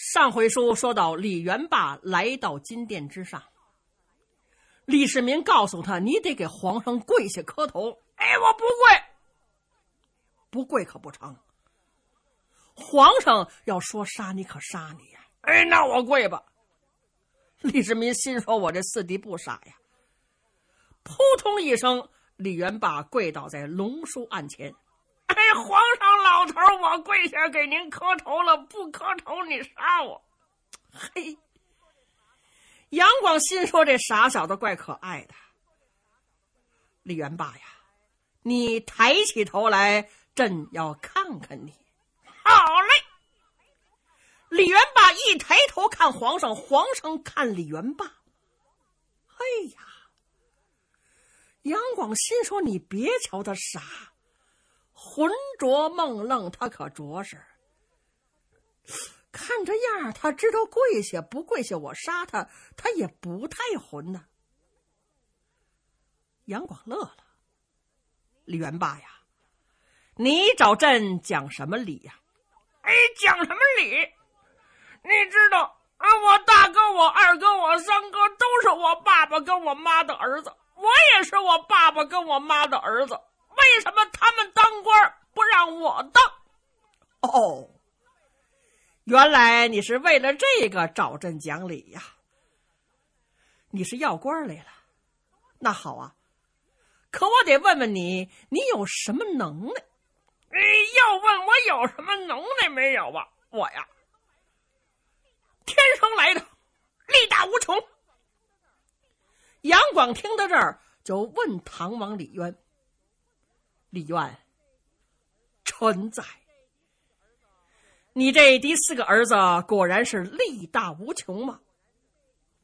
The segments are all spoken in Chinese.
上回书说到李元霸来到金殿之上，李世民告诉他：“你得给皇上跪下磕头。”“哎，我不跪，不跪可不成。皇上要说杀你，可杀你呀。”“哎，那我跪吧。”李世民心说：“我这四弟不傻呀。”扑通一声，李元霸跪倒在龙书案前。哎，皇上，老头我跪下给您磕头了，不磕头你杀我！嘿，杨广心说：“这傻小子怪可爱的。”李元霸呀，你抬起头来，朕要看看你。好嘞。李元霸一抬头看皇上，皇上看李元霸。哎呀，杨广心说：“你别瞧他傻。”浑浊梦愣，他可着实。看这样他知道跪下不跪下，我杀他，他也不太混呐。杨广乐了，李元霸呀，你找朕讲什么理呀？哎，讲什么理？你知道啊？我大哥、我二哥、我三哥都是我爸爸跟我妈的儿子，我也是我爸爸跟我妈的儿子。为什么他们当官不让我当？哦，原来你是为了这个找朕讲理呀？你是要官来了？那好啊，可我得问问你，你有什么能耐？哎，要问我有什么能耐没有啊？我呀，天生来的力大无穷。杨广听到这儿，就问唐王李渊。李渊，臣在。你这第四个儿子果然是力大无穷嘛！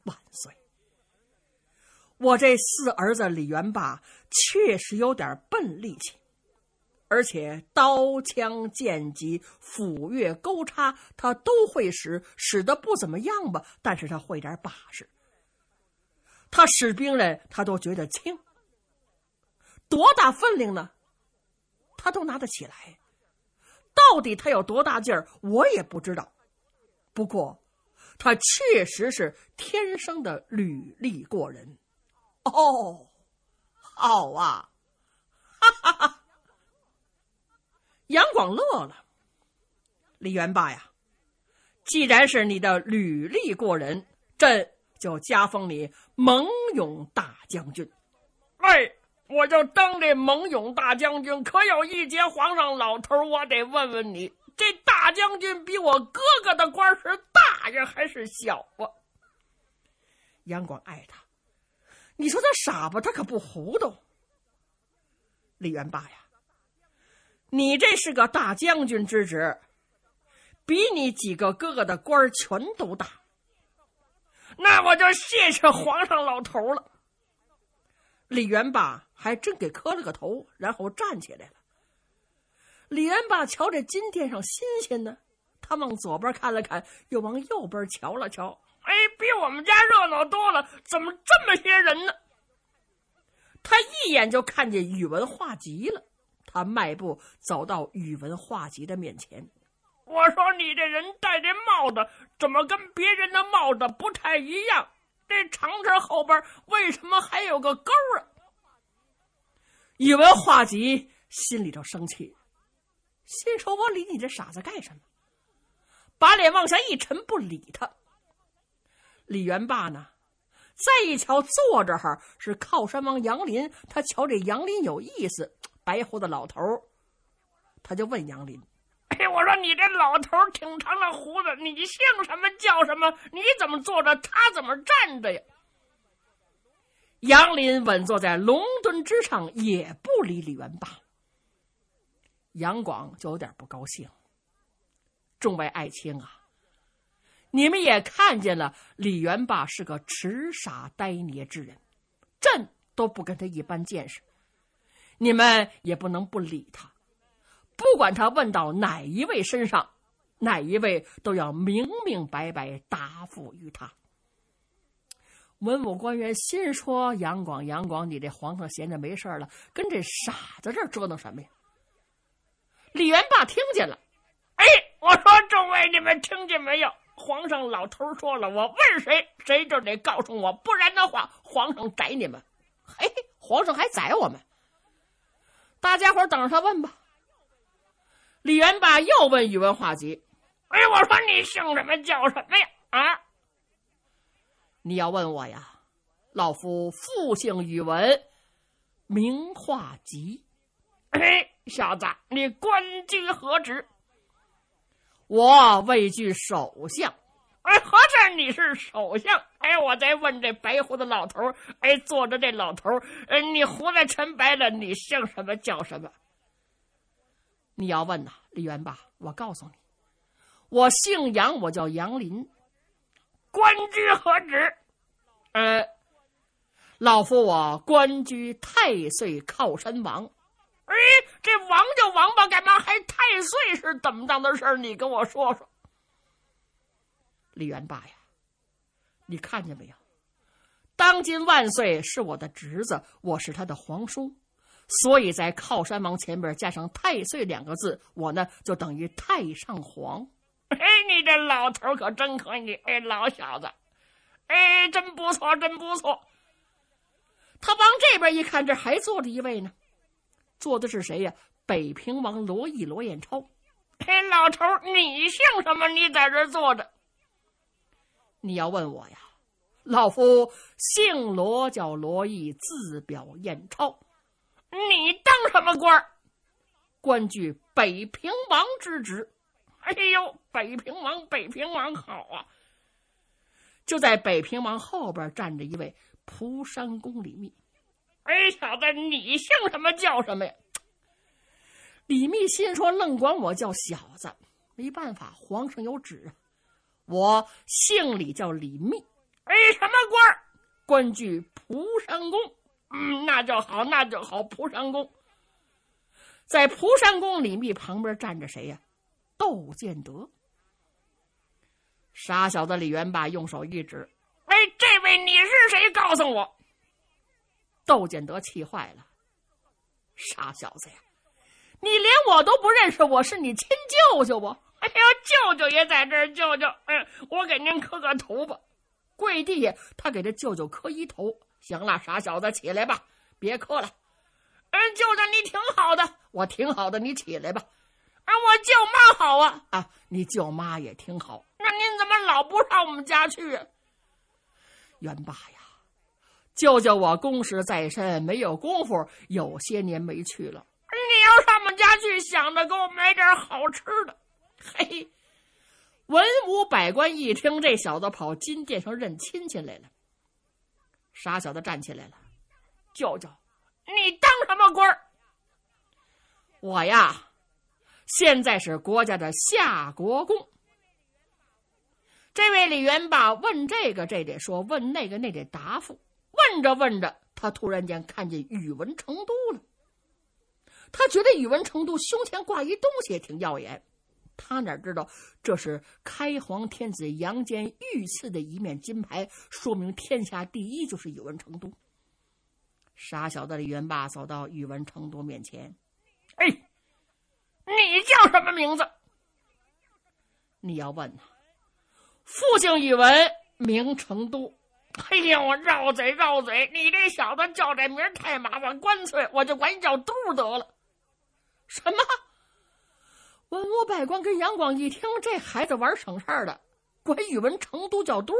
万岁！我这四儿子李元霸确实有点笨力气，而且刀枪剑戟、斧钺钩叉，他都会使，使得不怎么样吧？但是他会点把式，他使兵刃，他都觉得轻，多大分量呢？他都拿得起来，到底他有多大劲儿，我也不知道。不过，他确实是天生的履历过人。哦，好啊，哈哈哈！杨广乐了。李元霸呀，既然是你的履历过人，朕就加封你盟勇大将军。哎。我就当这猛勇大将军，可有一节，皇上老头我得问问你，这大将军比我哥哥的官是大呀还是小啊？杨广爱他，你说他傻吧？他可不糊涂。李元霸呀，你这是个大将军之职，比你几个哥哥的官全都大。那我就谢谢皇上老头了。李元霸。还真给磕了个头，然后站起来了。李安霸瞧这金殿上新鲜呢，他往左边看了看，又往右边瞧了瞧。哎，比我们家热闹多了，怎么这么些人呢？他一眼就看见宇文化及了，他迈步走到宇文化及的面前。我说：“你这人戴这帽子怎么跟别人的帽子不太一样？这长城后边为什么还有个钩啊？”宇文化及心里头生气，心说：“我理你这傻子干什么？”把脸往下一沉，不理他。李元霸呢？再一瞧，坐这儿是靠山王杨林。他瞧这杨林有意思，白胡子老头他就问杨林：“哎，我说你这老头挺长的胡子，你姓什么叫什么？你怎么坐着？他怎么站着呀？”杨林稳坐在龙墩之上，也不理李元霸。杨广就有点不高兴。众位爱卿啊，你们也看见了，李元霸是个痴傻呆捏之人，朕都不跟他一般见识，你们也不能不理他。不管他问到哪一位身上，哪一位都要明明白白答复于他。文武官员心说：“杨广，杨广，你这皇上闲着没事了，跟这傻子这折腾什么呀？”李元霸听见了，哎，我说众位，你们听见没有？皇上老头说了，我问谁，谁就得告诉我，不然的话，皇上宰你们。嘿，皇上还宰我们？大家伙等着他问吧。李元霸又问宇文化及：“哎，我说你姓什么叫什么呀？啊？”你要问我呀，老夫复姓宇文，名化吉。嘿，小子，你官居何职？我位居首相。哎，何止你是首相？哎，我在问这白胡子老头哎，坐着这老头儿，你胡子全白了，你姓什么叫什么？你要问呐，李元霸，我告诉你，我姓杨，我叫杨林。官居何职？呃，老夫我官居太岁靠山王。哎，这王叫王八干嘛？还太岁是怎么当的事儿？你跟我说说。李元霸呀，你看见没有？当今万岁是我的侄子，我是他的皇叔，所以在靠山王前边加上太岁两个字，我呢就等于太上皇。哎，你这老头可真可以！哎，老小子，哎，真不错，真不错。他往这边一看，这还坐着一位呢，坐的是谁呀？北平王罗毅罗彦超。哎，老头你姓什么？你在这坐着。你要问我呀，老夫姓罗，叫罗毅，字表彦超。你当什么官儿？官居北平王之职。哎呦，北平王，北平王好啊！就在北平王后边站着一位蒲山公李密。哎，小子，你姓什么叫什么呀？李密心说：“愣管我叫小子，没办法，皇上有旨。我姓李，叫李密。哎，什么官官居蒲山公。嗯，那就好，那就好，蒲山公。在蒲山公李密旁边站着谁呀？”窦建德，傻小子！李元霸用手一指：“哎，这位你是谁？告诉我。”窦建德气坏了：“傻小子呀，你连我都不认识？我是你亲舅舅不？哎呀，舅舅也在这儿，舅舅，嗯，我给您磕个头吧，跪地下，他给这舅舅磕一头。行了，傻小子，起来吧，别磕了。嗯，舅舅，你挺好的，我挺好的，你起来吧。”啊，我舅妈好啊！啊，你舅妈也挺好。那您怎么老不上我们家去呀？元霸呀，舅舅，我公事在身，没有功夫，有些年没去了。你要上我们家去，想着给我买点好吃的。嘿，文武百官一听，这小子跑金殿上认亲戚来了。傻小子站起来了，舅舅，你当什么官儿？我呀。现在是国家的夏国公。这位李元霸问这个，这得说；问那个，那得答复。问着问着，他突然间看见宇文成都了。他觉得宇文成都胸前挂一东西也挺耀眼。他哪知道这是开皇天子杨坚御赐的一面金牌，说明天下第一就是宇文成都。傻小子李元霸走到宇文成都面前，哎。你叫什么名字？你要问，父姓宇文，名成都。哎呦，绕嘴绕嘴，你这小子叫这名太麻烦，干脆我就管你叫都得了。什么？文武百官跟杨广一听，这孩子玩省事儿的，管宇文成都叫都。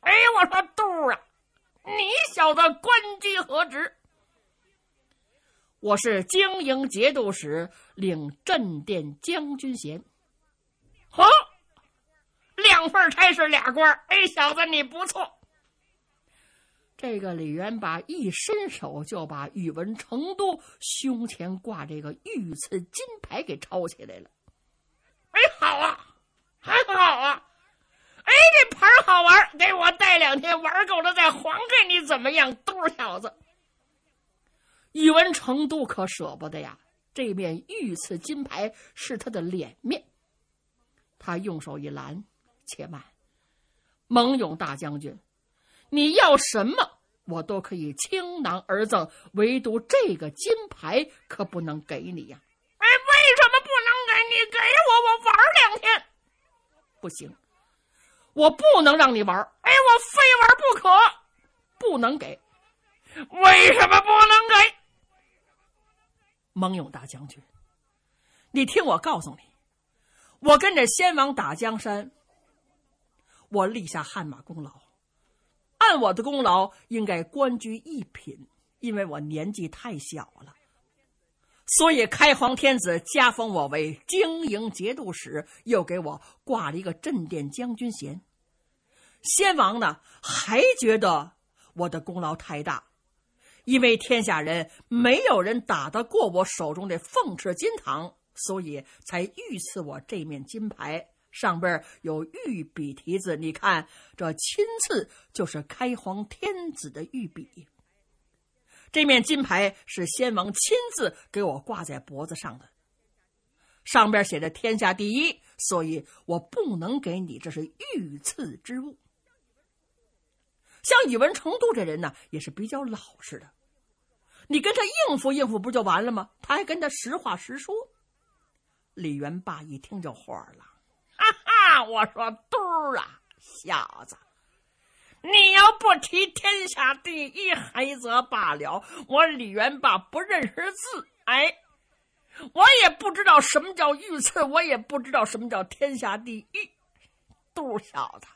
哎，我说都啊，你小子官居何职？我是经营节度使，领镇殿将军衔。好，两份差事，俩官哎，小子，你不错。这个李元霸一伸手就把宇文成都胸前挂这个御赐金牌给抄起来了。哎，好啊，很好啊。哎，这牌好玩，给我带两天，玩够了再还给你，怎么样，都小子？宇文成都可舍不得呀！这面御赐金牌是他的脸面。他用手一拦：“且慢，蒙勇大将军，你要什么我都可以倾囊而赠，唯独这个金牌可不能给你呀！”哎，为什么不能给你？给我，我玩两天。不行，我不能让你玩。哎，我非玩不可，不能给。为什么不能给？蒙勇大将军，你听我告诉你，我跟着先王打江山，我立下汗马功劳，按我的功劳应该官居一品，因为我年纪太小了，所以开皇天子加封我为经营节度使，又给我挂了一个镇殿将军衔。先王呢，还觉得我的功劳太大。因为天下人没有人打得过我手中的凤翅金堂，所以才御赐我这面金牌，上边有御笔题字。你看，这亲赐就是开皇天子的御笔。这面金牌是先王亲自给我挂在脖子上的，上边写着“天下第一”，所以我不能给你，这是御赐之物。像宇文成都这人呢，也是比较老实的。你跟他应付应付，不就完了吗？他还跟他实话实说。李元霸一听就火了：“哈哈，我说嘟啊，小子，你要不提天下第一，还则罢了。我李元霸不认识字，哎，我也不知道什么叫御赐，我也不知道什么叫天下第一，嘟小子。”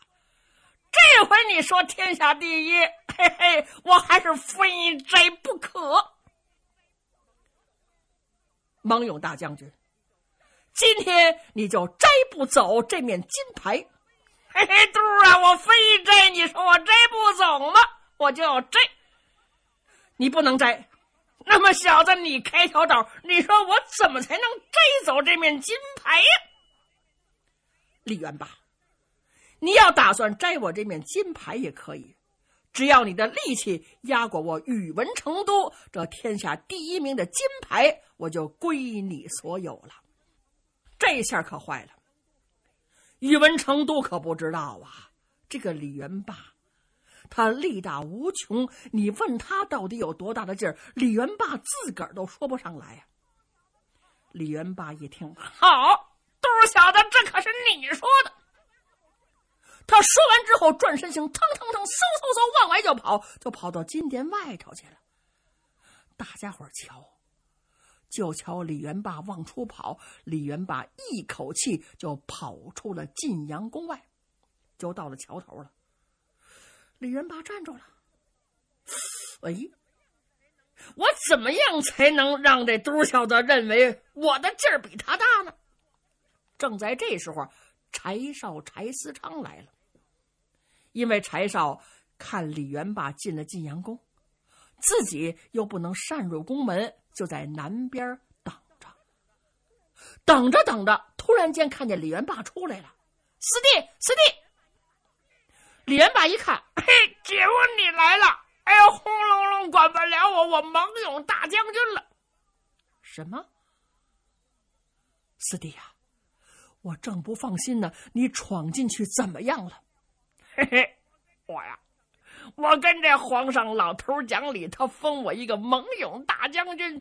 这回你说天下第一，嘿嘿，我还是非摘不可。王勇大将军，今天你就摘不走这面金牌，嘿嘿，杜儿啊，我非摘，你说我摘不走吗？我就要摘。你不能摘，那么小子，你开条道，你说我怎么才能摘走这面金牌呀？李元霸。你要打算摘我这面金牌也可以，只要你的力气压过我宇文成都，这天下第一名的金牌我就归你所有了。这下可坏了，宇文成都可不知道啊。这个李元霸，他力大无穷，你问他到底有多大的劲儿，李元霸自个儿都说不上来啊。李元霸一听，好，杜小子，这可是你说的。他说完之后，转身行，腾腾腾，嗖嗖嗖，往外就跑，就跑到金殿外头去了。大家伙瞧，就瞧李元霸往出跑。李元霸一口气就跑出了晋阳宫外，就到了桥头了。李元霸站住了，哎，我怎么样才能让这嘟小子认为我的劲儿比他大呢？正在这时候，柴少柴思昌来了。因为柴少看李元霸进了晋阳宫，自己又不能擅入宫门，就在南边等着。等着等着，突然间看见李元霸出来了，“四弟，四弟！”李元霸一看，“嘿，姐夫你来了！”哎呦，轰隆隆，管不了我，我盟勇大将军了。什么？四弟呀，我正不放心呢，你闯进去怎么样了？嘿嘿，我呀，我跟这皇上老头讲理，他封我一个猛勇大将军。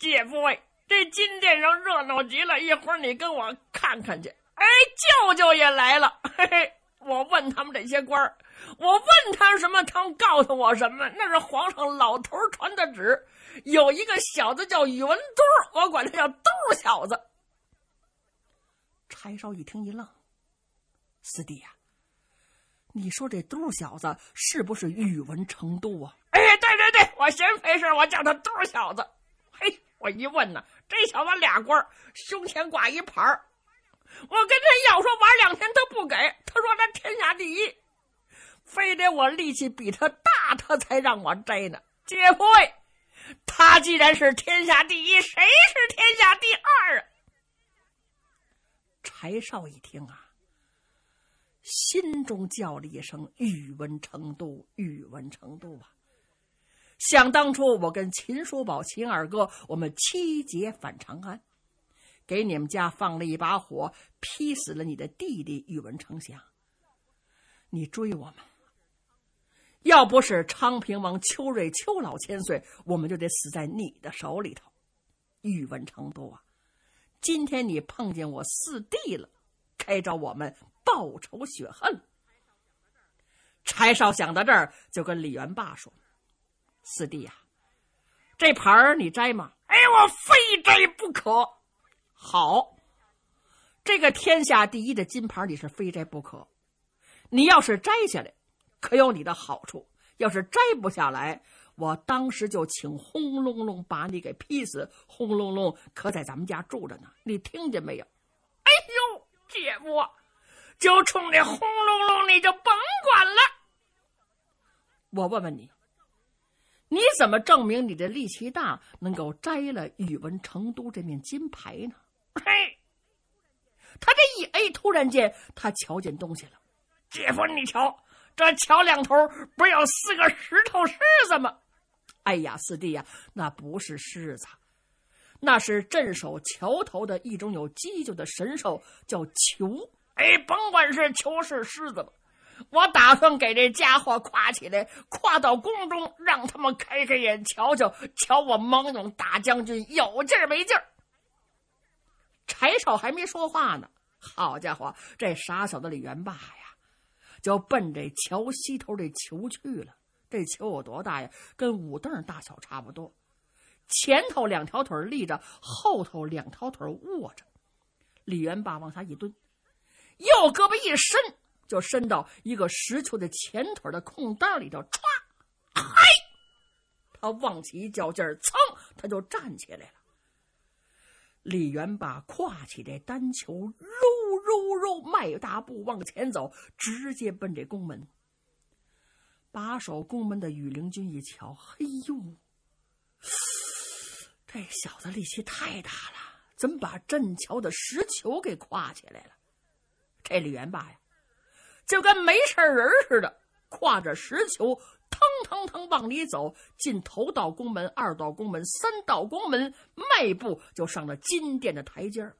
姐夫，这金殿上热闹极了，一会儿你跟我看看去。哎，舅舅也来了。嘿嘿，我问他们这些官儿，我问他什么，他们告诉我什么，那是皇上老头传的旨。有一个小子叫宇文都我管他叫都小子。柴少一听一愣：“四弟呀。”你说这嘟小子是不是宇文成都啊？哎，对对对，我嫌费事，我叫他嘟小子。嘿，我一问呢，这小子俩官胸前挂一牌儿，我跟他要说玩两天，他不给。他说他天下第一，非得我力气比他大，他才让我摘呢。姐夫哎，他既然是天下第一，谁是天下第二啊？柴少一听啊。心中叫了一声：“宇文成都，宇文成都啊！想当初，我跟秦叔宝、秦二哥，我们七劫返长安，给你们家放了一把火，劈死了你的弟弟宇文成祥。你追我们，要不是昌平王邱瑞邱老千岁，我们就得死在你的手里头。宇文成都啊，今天你碰见我四弟了，该找我们。”报仇雪恨。柴少想到这儿，就跟李元霸说：“四弟呀，这盘儿你摘吗？”“哎，我非摘不可。”“好，这个天下第一的金牌，你是非摘不可。你要是摘下来，可有你的好处；要是摘不下来，我当时就请轰隆隆把你给劈死。轰隆隆可在咱们家住着呢，你听见没有？”“哎呦，姐夫。”就冲这轰隆隆，你就甭管了。我问问你，你怎么证明你的力气大，能够摘了宇文成都这面金牌呢？嘿，他这一 A，突然间他瞧见东西了，姐夫，你瞧这桥两头不有四个石头狮子吗？哎呀，四弟呀，那不是狮子，那是镇守桥头的一种有犄角的神兽，叫球。哎，甭管是球是狮子了，我打算给这家伙跨起来，跨到宫中，让他们开开眼，瞧瞧，瞧我蒙勇大将军有劲儿没劲儿。柴少还没说话呢，好家伙，这傻小子李元霸呀，就奔这桥西头这球去了。这球有多大呀？跟五凳大小差不多，前头两条腿立着，后头两条腿卧着。李元霸往下一蹲。右胳膊一伸，就伸到一个石球的前腿的空当里头，歘，嗨，他往起一脚劲儿，噌，他就站起来了。李元霸跨起这单球，揉揉揉，迈大步往前走，直接奔这宫门。把守宫门的羽林军一瞧，嘿呦，这小子力气太大了，怎么把镇桥的石球给跨起来了？这李元霸呀，就跟没事人似的，挎着石球，腾腾腾往里走，进头道宫门、二道宫门、三道宫门，迈步就上了金殿的台阶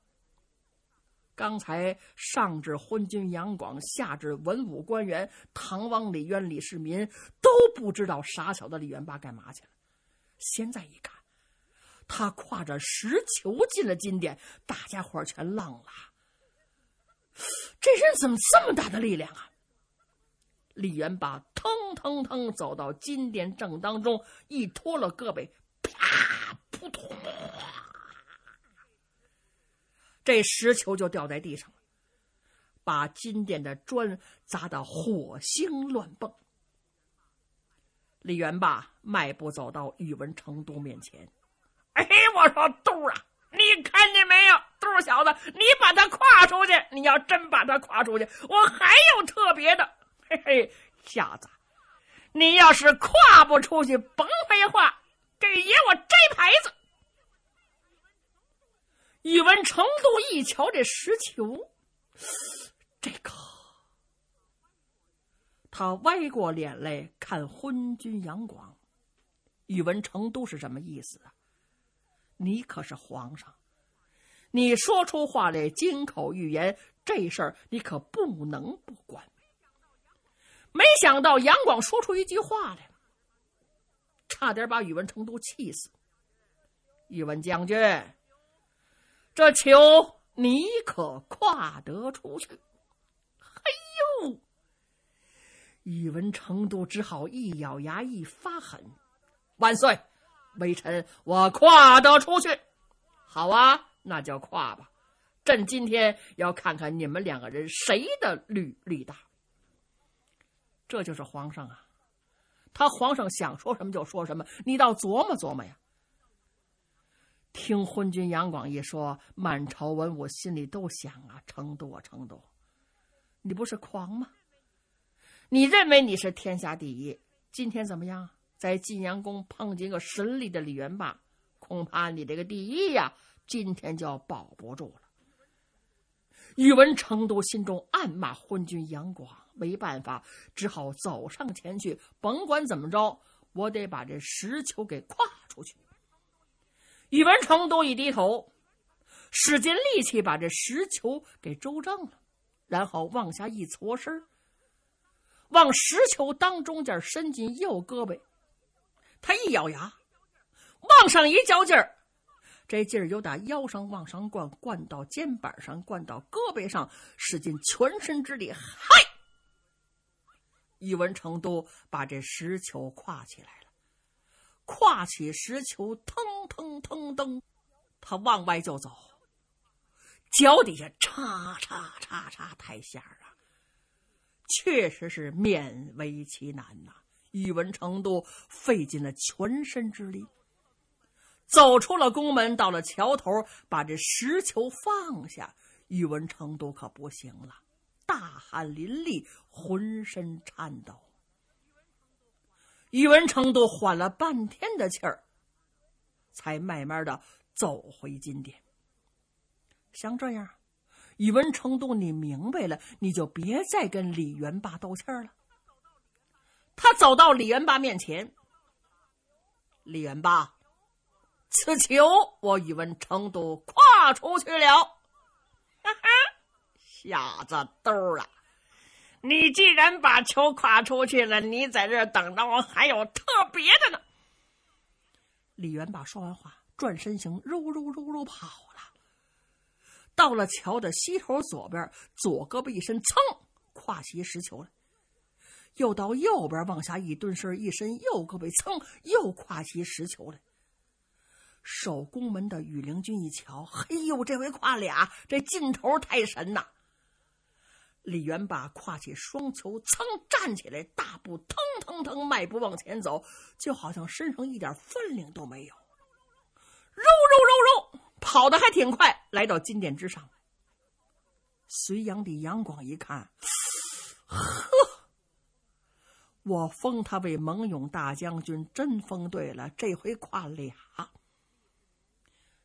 刚才上至昏君杨广，下至文武官员、唐王李渊、李世民都不知道傻小子李元霸干嘛去了，现在一看，他挎着石球进了金殿，大家伙全愣了。这人怎么这么大的力量啊！李元霸腾腾腾走到金殿正当中，一脱了胳膊，啪，扑通，这石球就掉在地上了，把金殿的砖砸得火星乱蹦。李元霸迈步走到宇文成都面前，哎，我说都啊，你看见没有？豆小子，你把他跨出去！你要真把他跨出去，我还有特别的。嘿嘿，小子，你要是跨不出去，甭废话，给爷我摘牌子。宇文成都一瞧这石球，这个，他歪过脸来看昏君杨广。宇文成都是什么意思啊？你可是皇上。你说出话来，金口玉言，这事儿你可不能不管。没想到杨广说出一句话来差点把宇文成都气死。宇文将军，这球你可跨得出去？嘿呦！宇文成都只好一咬牙，一发狠：“万岁，微臣我跨得出去。”好啊。那叫跨吧！朕今天要看看你们两个人谁的履历大。这就是皇上啊，他皇上想说什么就说什么，你倒琢磨琢磨呀。听昏君杨广一说满朝文，武心里都想啊，成都啊，成都，你不是狂吗？你认为你是天下第一，今天怎么样？在晋阳宫碰见个神力的李元霸，恐怕你这个第一呀！今天就要保不住了。宇文成都心中暗骂昏君杨广，没办法，只好走上前去。甭管怎么着，我得把这石球给跨出去。宇文成都一低头，使尽力气把这石球给周正了，然后往下一搓身往石球当中间伸进右胳膊。他一咬牙，往上一较劲儿。这劲儿由打腰上往上灌，灌到肩膀上，灌到胳膊上，使尽全身之力。嗨！宇文成都把这石球挎起来了，挎起石球，腾腾腾腾，他往外就走，脚底下嚓嚓嚓嚓，太响了。确实是勉为其难呐！宇文成都费尽了全身之力。走出了宫门，到了桥头，把这石球放下。宇文成都可不行了，大汗淋漓，浑身颤抖。宇文成都缓了半天的气儿，才慢慢的走回金殿。像这样，宇文成都，你明白了，你就别再跟李元霸斗气儿了。他走到李元霸面前，李元霸。此球，我宇文成都跨出去了，哈哈，小子兜了。你既然把球跨出去了，你在这等着我，还有特别的呢。李元霸说完话，转身行，肉肉肉肉跑了。到了桥的西头左边，左胳膊一伸，噌，跨起石球来；又到右边，往下一蹲身一伸，右胳膊噌，又跨起石球来。守宫门的羽林军一瞧，嘿呦，这回跨俩，这劲头太神呐！李元霸跨起双球，噌站起来，大步腾腾腾迈步往前走，就好像身上一点分量都没有。肉肉肉肉，跑的还挺快。来到金殿之上，隋炀帝杨广一看，呵，我封他为盟勇大将军，真封对了，这回跨俩。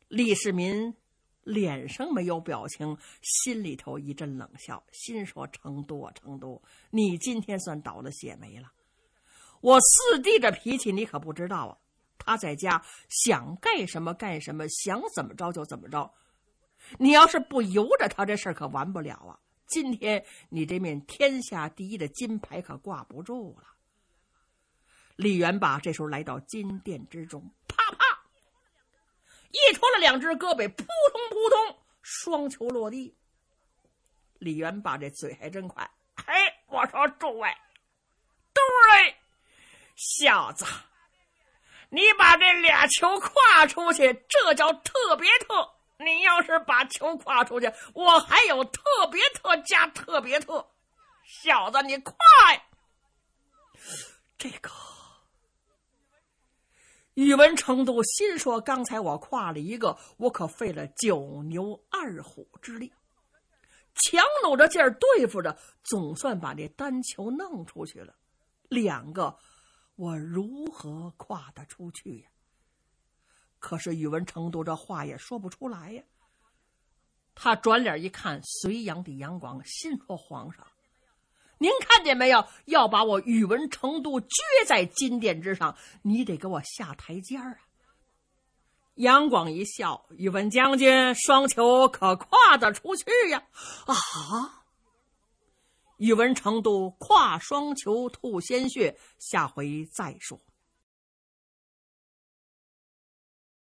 李世民脸上没有表情，心里头一阵冷笑，心说：“成都啊，成都，你今天算倒了血霉了。我四弟这脾气你可不知道啊，他在家想干什么干什么，想怎么着就怎么着。你要是不由着他，这事儿可完不了啊。今天你这面天下第一的金牌可挂不住了。”李元霸这时候来到金殿之中，啪啪。一出了两只胳膊，扑通扑通，双球落地。李元霸这嘴还真快！嘿，我说诸位，对，小子，你把这俩球跨出去，这叫特别特。你要是把球跨出去，我还有特别特加特别特。小子，你快！这个。宇文成都心说：“刚才我跨了一个，我可费了九牛二虎之力，强努着劲儿对付着，总算把这单球弄出去了。两个，我如何跨得出去呀？”可是宇文成都这话也说不出来呀。他转脸一看，隋炀帝杨广，心说：“皇上。”您看见没有？要把我宇文成都撅在金殿之上，你得给我下台阶儿啊！杨广一笑：“宇文将军，双球可跨得出去呀？”啊！宇文成都跨双球吐鲜血，下回再说。